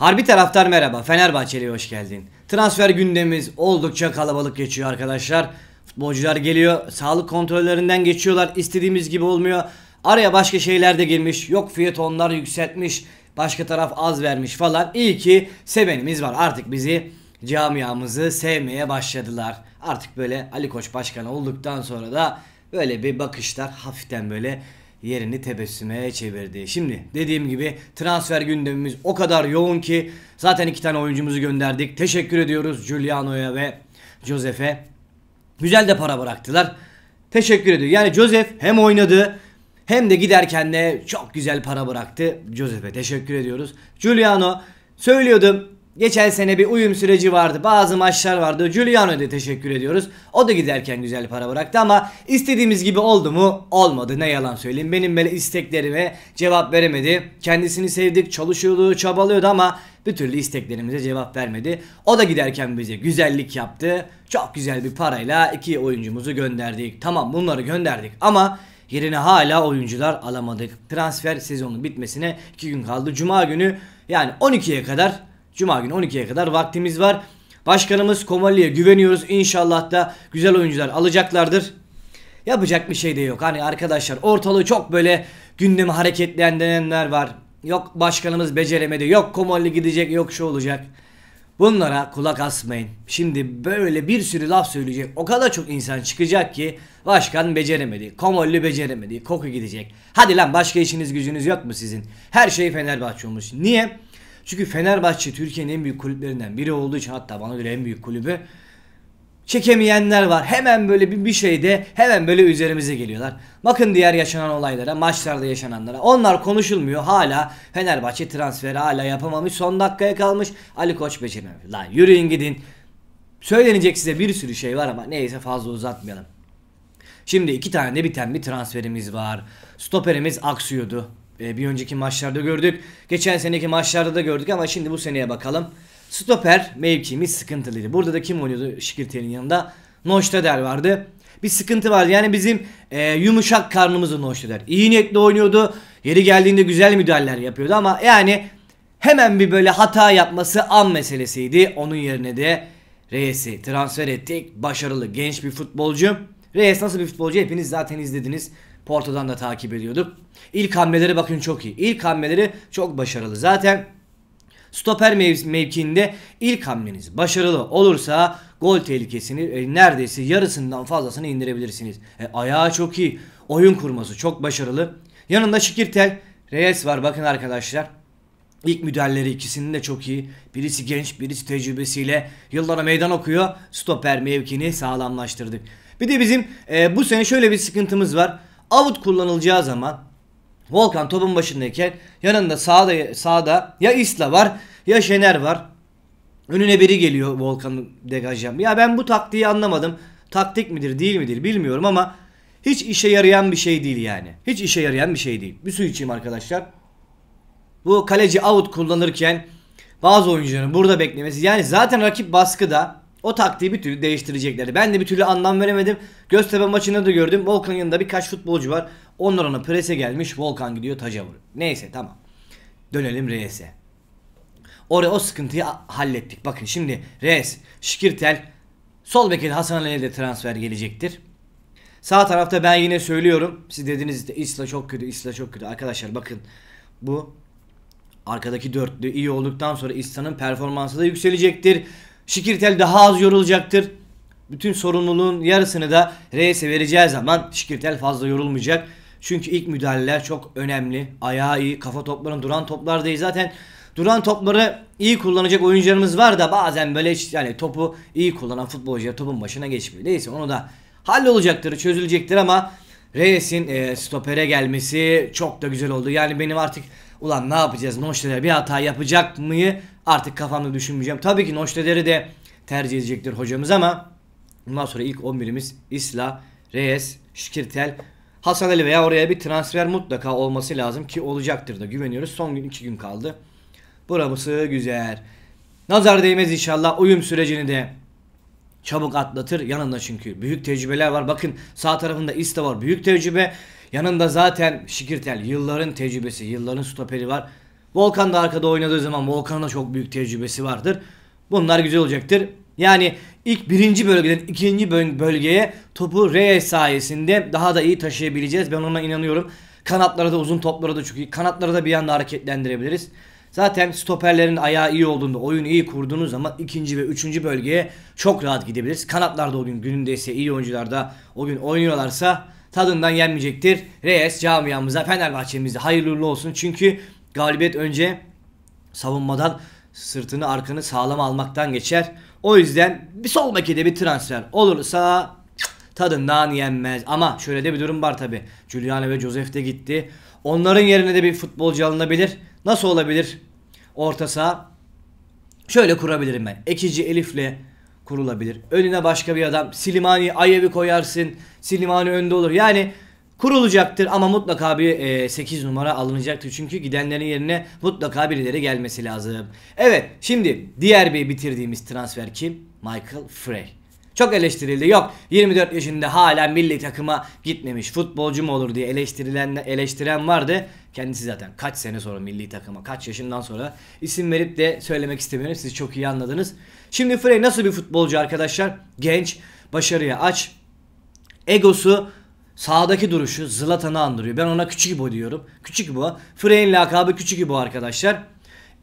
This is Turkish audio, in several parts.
Harbi taraftar merhaba. Fenerbahçeli'ye hoş geldin. Transfer gündemimiz oldukça kalabalık geçiyor arkadaşlar. Futbolcular geliyor. Sağlık kontrollerinden geçiyorlar. İstediğimiz gibi olmuyor. Araya başka şeyler de girmiş. Yok fiyat fiyatonlar yükseltmiş. Başka taraf az vermiş falan. İyi ki sevenimiz var. Artık bizi camiamızı sevmeye başladılar. Artık böyle Ali Koç Başkanı olduktan sonra da böyle bir bakışlar hafiften böyle yerini tebessüme çevirdi. Şimdi dediğim gibi transfer gündemimiz o kadar yoğun ki zaten iki tane oyuncumuzu gönderdik. Teşekkür ediyoruz Giuliano'ya ve Josef'e. Güzel de para bıraktılar. Teşekkür ediyorum. Yani Josef hem oynadı hem de giderken de çok güzel para bıraktı. Josef'e teşekkür ediyoruz. Giuliano söylüyordum Geçen sene bir uyum süreci vardı. Bazı maçlar vardı. Giuliano'ya teşekkür ediyoruz. O da giderken güzel para bıraktı ama istediğimiz gibi oldu mu? Olmadı. Ne yalan söyleyeyim. Benim böyle isteklerime cevap veremedi. Kendisini sevdik. Çalışıyordu, çabalıyordu ama bir türlü isteklerimize cevap vermedi. O da giderken bize güzellik yaptı. Çok güzel bir parayla iki oyuncumuzu gönderdik. Tamam bunları gönderdik ama yerine hala oyuncular alamadık. Transfer sezonu bitmesine 2 gün kaldı. Cuma günü yani 12'ye kadar Cuma günü 12'ye kadar vaktimiz var. Başkanımız Komali'ye güveniyoruz. İnşallah da güzel oyuncular alacaklardır. Yapacak bir şey de yok. Hani arkadaşlar ortalığı çok böyle gündemi hareketlendirenler var. Yok başkanımız beceremedi. Yok Komali gidecek. Yok şu olacak. Bunlara kulak asmayın. Şimdi böyle bir sürü laf söyleyecek. O kadar çok insan çıkacak ki başkan beceremedi. Komolli beceremedi. Koku gidecek. Hadi lan başka işiniz gücünüz yok mu sizin? Her şey Fenerbahçe olmuş. Niye? Çünkü Fenerbahçe Türkiye'nin en büyük kulüplerinden biri olduğu için hatta bana göre en büyük kulübü çekemeyenler var. Hemen böyle bir, bir şeyde hemen böyle üzerimize geliyorlar. Bakın diğer yaşanan olaylara, maçlarda yaşananlara. Onlar konuşulmuyor. Hala Fenerbahçe transferi hala yapamamış. Son dakikaya kalmış. Ali Koç beceremiyor. Lan yürüyün gidin. Söylenecek size bir sürü şey var ama neyse fazla uzatmayalım. Şimdi iki tane de biten bir transferimiz var. Stoperimiz aksıyordu. Ee, bir önceki maçlarda gördük. Geçen seneki maçlarda da gördük ama şimdi bu seneye bakalım. Stoper mevkimiz sıkıntılıydı. Burada da kim oynuyordu Şikirte'nin yanında? Noştader vardı. Bir sıkıntı vardı. Yani bizim e, yumuşak karnımızı Noştader. İyi niyetli oynuyordu. Yeri geldiğinde güzel müdahaleler yapıyordu ama yani hemen bir böyle hata yapması an meselesiydi. Onun yerine de Reyes'i transfer ettik. Başarılı genç bir futbolcu. Reyes nasıl bir futbolcu hepiniz zaten izlediniz. Porto'dan da takip ediyorduk. İlk hamleleri bakın çok iyi. İlk hamleleri çok başarılı. Zaten stoper mev mevkiinde ilk hamleniz başarılı olursa gol tehlikesini e, neredeyse yarısından fazlasını indirebilirsiniz. E, ayağı çok iyi. Oyun kurması çok başarılı. Yanında Şikirtel, Reyes var bakın arkadaşlar. İlk müdahaleleri ikisinin de çok iyi. Birisi genç, birisi tecrübesiyle yıllara meydan okuyor. Stoper mevkini sağlamlaştırdık. Bir de bizim e, bu sene şöyle bir sıkıntımız var. Out kullanılacağı zaman Volkan topun başındayken yanında sağda, sağda ya Isla var ya Şener var. Önüne biri geliyor Volkan'ı degaj Ya ben bu taktiği anlamadım. Taktik midir değil midir bilmiyorum ama hiç işe yarayan bir şey değil yani. Hiç işe yarayan bir şey değil. Bir su içeyim arkadaşlar. Bu kaleci out kullanırken bazı oyuncuların burada beklemesi yani zaten rakip baskıda o taktiği bir türlü değiştirecekleri. Ben de bir türlü anlam veremedim. Göztepe maçında da gördüm. Volkan yanında birkaç futbolcu var. Onlar ona prese gelmiş. Volkan gidiyor taca vuruyor. Neyse tamam. Dönelim Reyes'e. Oraya o sıkıntıyı hallettik. Bakın şimdi Reyes, Şikirtel, sol bekeli Hasan Ali'ye de transfer gelecektir. Sağ tarafta ben yine söylüyorum. Siz dediniz de İsla çok kötü, İsla çok kötü. Arkadaşlar bakın bu arkadaki dörtlü iyi olduktan sonra İsla'nın performansı da yükselecektir. Şikirtel daha az yorulacaktır. Bütün sorumluluğun yarısını da reise vereceği zaman Şikirtel fazla yorulmayacak. Çünkü ilk müdahaleler çok önemli. Ayağı iyi, kafa toplarını duran toplar değil. Zaten duran topları iyi kullanacak oyuncularımız var da bazen böyle yani topu iyi kullanan futbolcuya topun başına geçmiyor. Neyse onu da hallolacaktır, çözülecektir ama Reyes'in e, stopere gelmesi çok da güzel oldu. Yani benim artık ulan ne yapacağız? Noşteler bir hata yapacak mıyı artık kafamda düşünmeyeceğim. Tabii ki Noşteder'i de tercih edecektir hocamız ama bundan sonra ilk 11'imiz İsla Reyes, Şikirtel, Hasan Ali veya oraya bir transfer mutlaka olması lazım ki olacaktır da güveniyoruz. Son gün 2 gün kaldı. Burası güzel. Nazar değmez inşallah uyum sürecini de çabuk atlatır. Yanında çünkü büyük tecrübeler var. Bakın sağ tarafında İsta var. Büyük tecrübe. Yanında zaten Şikirtel yılların tecrübesi, yılların stoperi var. Volkan da arkada oynadığı zaman Volkan'ın da çok büyük tecrübesi vardır. Bunlar güzel olacaktır. Yani ilk birinci bölgeden ikinci bölgeye topu Reyes sayesinde daha da iyi taşıyabileceğiz. Ben ona inanıyorum. Kanatlara da uzun toplara da çünkü kanatları da bir anda hareketlendirebiliriz. Zaten stoperlerin ayağı iyi olduğunda oyunu iyi kurduğunuz zaman ikinci ve üçüncü bölgeye çok rahat gidebiliriz. Kanatlarda o gün gününde ise iyi oyuncular da o gün oynuyorlarsa tadından yenmeyecektir. Reyes camiamıza Fenerbahçe'mizde hayırlı olsun. Çünkü Galibiyet önce savunmadan sırtını arkanı sağlam almaktan geçer. O yüzden bir sol bekede bir transfer olursa tadından yenmez. Ama şöyle de bir durum var tabi. Giuliano ve Josef de gitti. Onların yerine de bir futbolcu alınabilir. Nasıl olabilir? Orta saha şöyle kurabilirim ben. Ekici Elif'le kurulabilir. Önüne başka bir adam. Silimani Ayev'i koyarsın. Silimani önde olur. Yani kurulacaktır ama mutlaka bir e, 8 numara alınacaktır. Çünkü gidenlerin yerine mutlaka birileri gelmesi lazım. Evet şimdi diğer bir bitirdiğimiz transfer kim? Michael Frey. Çok eleştirildi. Yok 24 yaşında hala milli takıma gitmemiş futbolcu mu olur diye eleştirilen eleştiren vardı. Kendisi zaten kaç sene sonra milli takıma kaç yaşından sonra isim verip de söylemek istemiyorum. Siz çok iyi anladınız. Şimdi Frey nasıl bir futbolcu arkadaşlar? Genç, başarıya aç, egosu Sağdaki duruşu Zlatan'ı andırıyor. Ben ona Küçük İbo diyorum. Küçük İbo. Frey'in lakabı Küçük İbo arkadaşlar.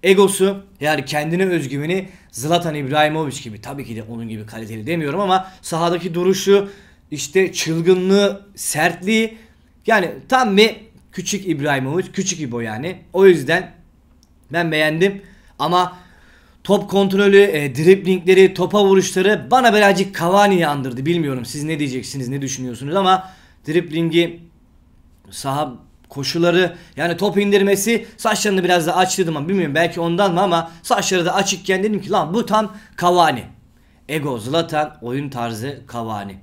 Egosu yani kendine özgüveni Zlatan İbrahimovic gibi. Tabii ki de onun gibi kaliteli demiyorum ama sahadaki duruşu işte çılgınlığı, sertliği yani tam bir küçük İbrahimovic, küçük İbo yani. O yüzden ben beğendim ama top kontrolü, e, driplingleri, topa vuruşları bana birazcık Cavani'yi andırdı. Bilmiyorum siz ne diyeceksiniz, ne düşünüyorsunuz ama Driblingi, saha koşuları yani top indirmesi saçlarını biraz da açtırdım ama bilmiyorum belki ondan mı ama saçları da açıkken dedim ki lan bu tam Cavani. Ego Zlatan oyun tarzı Cavani.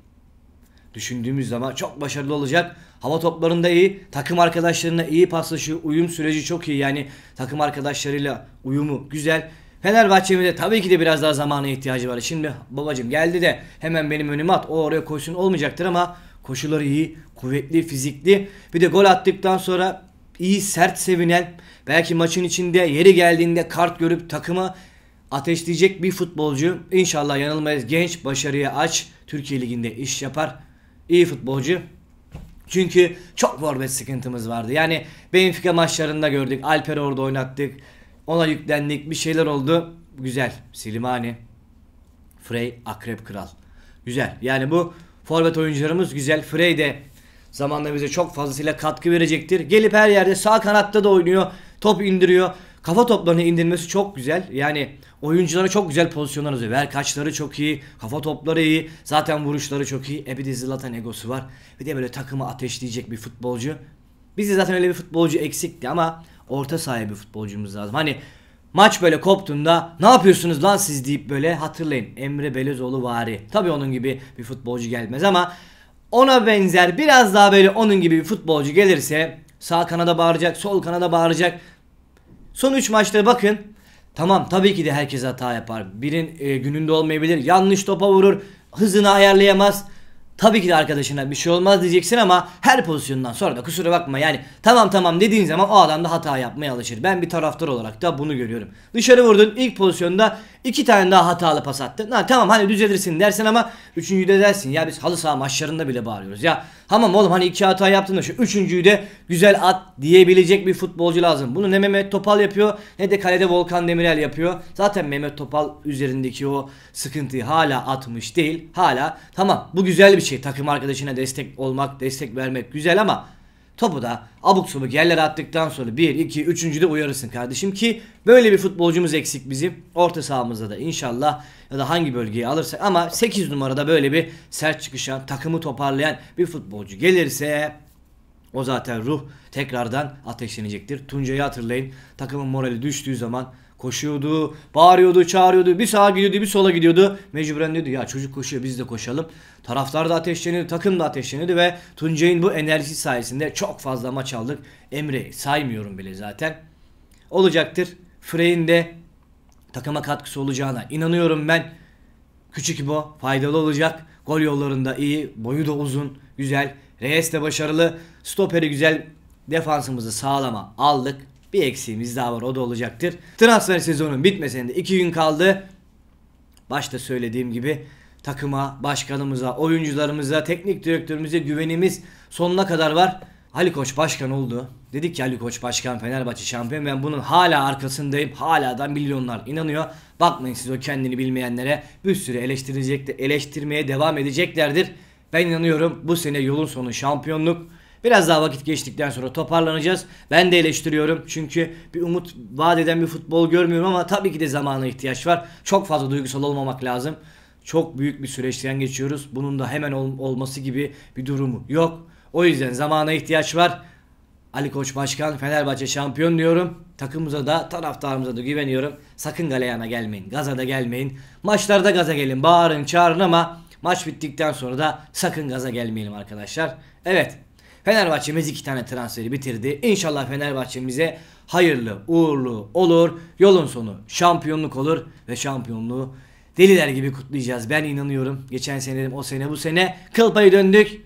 Düşündüğümüz zaman çok başarılı olacak. Hava toplarında iyi, takım arkadaşlarına iyi paslaşıyor, uyum süreci çok iyi yani takım arkadaşlarıyla uyumu güzel. Fenerbahçe'nin tabii ki de biraz daha zamana ihtiyacı var. Şimdi babacım geldi de hemen benim önüme at o oraya koysun olmayacaktır ama koşulları iyi, kuvvetli, fizikli. Bir de gol attıktan sonra iyi, sert sevinen, belki maçın içinde yeri geldiğinde kart görüp takımı ateşleyecek bir futbolcu. İnşallah yanılmayız. Genç, başarıya aç. Türkiye Ligi'nde iş yapar. İyi futbolcu. Çünkü çok forvet sıkıntımız vardı. Yani Benfica maçlarında gördük. Alper orada oynattık. Ona yüklendik. Bir şeyler oldu. Güzel. Silimani. Frey Akrep Kral. Güzel. Yani bu forvet oyuncularımız güzel. Frey de zamanla bize çok fazlasıyla katkı verecektir. Gelip her yerde sağ kanatta da oynuyor. Top indiriyor. Kafa toplarını indirmesi çok güzel. Yani oyunculara çok güzel pozisyonlar hazırlıyor. Verkaçları çok iyi. Kafa topları iyi. Zaten vuruşları çok iyi. E bir de Zlatan egosu var. Bir de böyle takımı ateşleyecek bir futbolcu. Bizde zaten öyle bir futbolcu eksikti ama orta sahibi futbolcumuz lazım. Hani maç böyle koptuğunda ne yapıyorsunuz lan siz deyip böyle hatırlayın. Emre Belözoğlu vari. Tabi onun gibi bir futbolcu gelmez ama ona benzer biraz daha böyle onun gibi bir futbolcu gelirse sağ kanada bağıracak, sol kanada bağıracak. Son 3 maçta bakın. Tamam tabii ki de herkes hata yapar. Birin e, gününde olmayabilir. Yanlış topa vurur. Hızını ayarlayamaz. Tabii ki de arkadaşına bir şey olmaz diyeceksin ama her pozisyondan sonra da kusura bakma yani tamam tamam dediğin zaman o adam da hata yapmaya alışır. Ben bir taraftar olarak da bunu görüyorum. Dışarı vurdun ilk pozisyonda iki tane daha hatalı pas attı. Ha, tamam hani düzelirsin dersin ama üçüncüyü de dersin. Ya biz halı saha maçlarında bile bağırıyoruz. Ya tamam oğlum hani iki hata yaptın da şu üçüncüyü de güzel at diyebilecek bir futbolcu lazım. Bunu ne Mehmet Topal yapıyor ne de kalede Volkan Demirel yapıyor. Zaten Mehmet Topal üzerindeki o sıkıntıyı hala atmış değil. Hala tamam bu güzel bir şey. Takım arkadaşına destek olmak, destek vermek güzel ama Topu da abuk subuk yerlere attıktan sonra 1, 2, 3. de uyarırsın kardeşim ki böyle bir futbolcumuz eksik bizim. Orta sahamızda da inşallah ya da hangi bölgeyi alırsak ama 8 numarada böyle bir sert çıkışan, takımı toparlayan bir futbolcu gelirse o zaten ruh tekrardan ateşlenecektir. Tuncay'ı hatırlayın. Takımın morali düştüğü zaman Koşuyordu, bağırıyordu, çağırıyordu. Bir sağa gidiyordu, bir sola gidiyordu. Mecburen diyordu ya çocuk koşuyor biz de koşalım. Taraftar da ateşleniyordu, takım da ateşleniyordu ve Tuncay'ın bu enerjisi sayesinde çok fazla maç aldık. Emre saymıyorum bile zaten. Olacaktır. Frey'in de takıma katkısı olacağına inanıyorum ben. Küçük bu faydalı olacak. Gol yollarında iyi, boyu da uzun, güzel. Reyes de başarılı. Stoperi güzel. Defansımızı sağlama aldık bir eksiğimiz daha var o da olacaktır. Transfer sezonun bitmesinde de 2 gün kaldı. Başta söylediğim gibi takıma, başkanımıza, oyuncularımıza, teknik direktörümüze güvenimiz sonuna kadar var. Ali Koç başkan oldu. Dedik ki Ali Koç başkan Fenerbahçe şampiyon. Ben bunun hala arkasındayım. Hala da milyonlar inanıyor. Bakmayın siz o kendini bilmeyenlere. Bir sürü eleştirecek de eleştirmeye devam edeceklerdir. Ben inanıyorum bu sene yolun sonu şampiyonluk. Biraz daha vakit geçtikten sonra toparlanacağız. Ben de eleştiriyorum çünkü bir umut vaat eden bir futbol görmüyorum ama tabii ki de zamana ihtiyaç var. Çok fazla duygusal olmamak lazım. Çok büyük bir süreçten geçiyoruz. Bunun da hemen ol- olması gibi bir durumu yok. O yüzden zamana ihtiyaç var. Ali Koç Başkan Fenerbahçe şampiyon diyorum. Takımımıza da taraftarımıza da güveniyorum. Sakın galeyana gelmeyin. Gaza da gelmeyin. Maçlarda gaza gelin. Bağırın çağırın ama maç bittikten sonra da sakın gaza gelmeyelim arkadaşlar. Evet Fenerbahçe'miz iki tane transferi bitirdi. İnşallah Fenerbahçe'mize hayırlı, uğurlu olur. Yolun sonu şampiyonluk olur ve şampiyonluğu deliler gibi kutlayacağız. Ben inanıyorum. Geçen sene dedim o sene bu sene kıl payı döndük.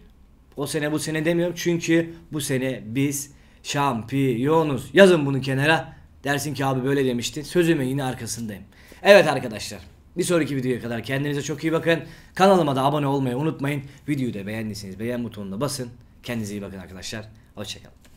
O sene bu sene demiyorum çünkü bu sene biz şampiyonuz. Yazın bunu kenara. Dersin ki abi böyle demiştin. Sözümün yine arkasındayım. Evet arkadaşlar. Bir sonraki videoya kadar kendinize çok iyi bakın. Kanalıma da abone olmayı unutmayın. Videoyu da beğendiyseniz beğen butonuna basın. Kendinize iyi bakın arkadaşlar. Hoşçakalın.